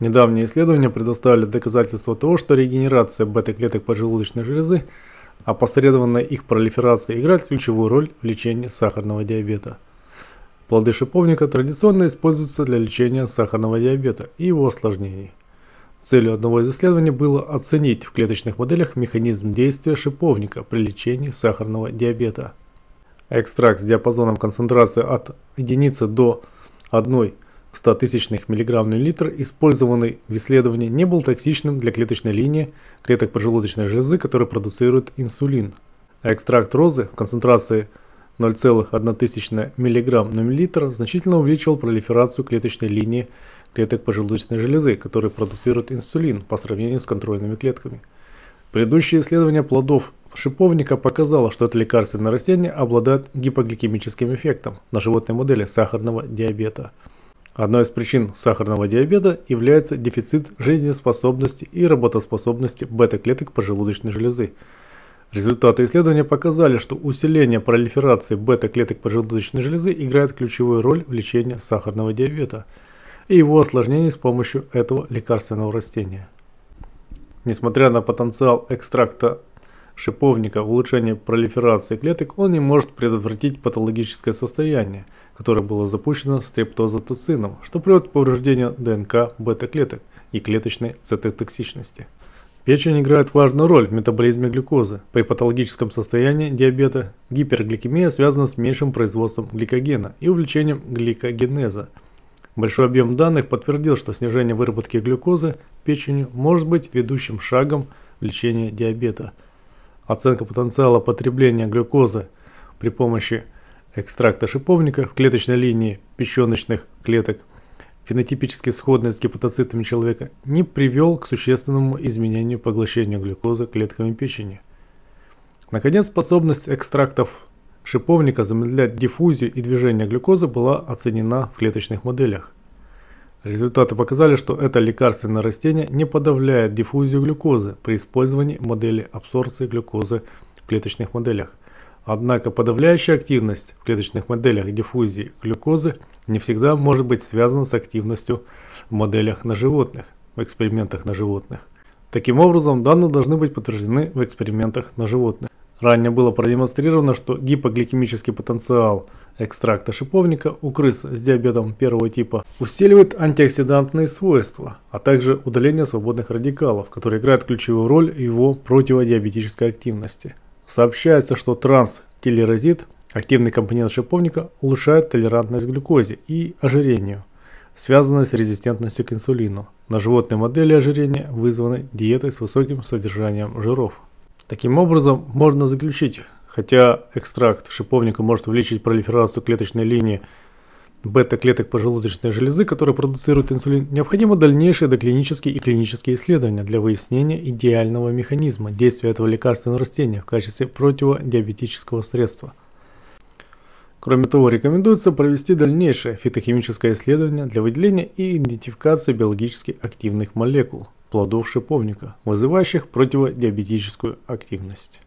Недавние исследования предоставили доказательства того, что регенерация бета-клеток поджелудочной железы, опосредованная а их пролиферация, играет ключевую роль в лечении сахарного диабета. Плоды шиповника традиционно используются для лечения сахарного диабета и его осложнений. Целью одного из исследований было оценить в клеточных моделях механизм действия шиповника при лечении сахарного диабета. Экстракт с диапазоном концентрации от единицы до 1 в 100 тысячных миллиграмм на литр, использованный в исследовании, не был токсичным для клеточной линии клеток поджелудочной железы, которые продуцируют инсулин. А экстракт розы в концентрации 0,1 мг на миллилитр значительно увеличивал пролиферацию клеточной линии клеток поджелудочной железы, которые продуцируют инсулин по сравнению с контрольными клетками. Предыдущее исследование плодов шиповника показало, что это лекарственное растение обладает гипогликемическим эффектом на животной модели сахарного диабета. Одной из причин сахарного диабета является дефицит жизнеспособности и работоспособности бета-клеток поджелудочной железы. Результаты исследования показали, что усиление пролиферации бета-клеток поджелудочной железы играет ключевую роль в лечении сахарного диабета и его осложнений с помощью этого лекарственного растения. Несмотря на потенциал экстракта шиповника, улучшение пролиферации клеток, он не может предотвратить патологическое состояние, которое было запущено стрептозотоцином, что приводит к повреждению ДНК бета-клеток и клеточной цитотоксичности. Печень играет важную роль в метаболизме глюкозы. При патологическом состоянии диабета гипергликемия связана с меньшим производством гликогена и увеличением гликогенеза. Большой объем данных подтвердил, что снижение выработки глюкозы печенью может быть ведущим шагом в лечении диабета – оценка потенциала потребления глюкозы при помощи экстракта шиповника в клеточной линии печеночных клеток, фенотипически сходной с гепатоцитами человека, не привел к существенному изменению поглощения глюкозы клетками печени. Наконец, способность экстрактов шиповника замедлять диффузию и движение глюкозы была оценена в клеточных моделях. Результаты показали, что это лекарственное растение не подавляет диффузию глюкозы при использовании модели абсорбции глюкозы в клеточных моделях. Однако подавляющая активность в клеточных моделях диффузии глюкозы не всегда может быть связана с активностью в моделях на животных, в экспериментах на животных. Таким образом, данные должны быть подтверждены в экспериментах на животных. Ранее было продемонстрировано, что гипогликемический потенциал экстракта шиповника у крыс с диабетом первого типа усиливает антиоксидантные свойства, а также удаление свободных радикалов, которые играют ключевую роль в его противодиабетической активности. Сообщается, что транс-телерозид, активный компонент шиповника, улучшает толерантность к глюкозе и ожирению, связанное с резистентностью к инсулину. На животной модели ожирения вызваны диетой с высоким содержанием жиров. Таким образом, можно заключить, Хотя экстракт шиповника может увеличить пролиферацию клеточной линии бета-клеток пожелудочной железы, которая продуцируют инсулин, необходимо дальнейшие доклинические и клинические исследования для выяснения идеального механизма действия этого лекарственного растения в качестве противодиабетического средства. Кроме того, рекомендуется провести дальнейшее фитохимическое исследование для выделения и идентификации биологически активных молекул плодов шиповника, вызывающих противодиабетическую активность.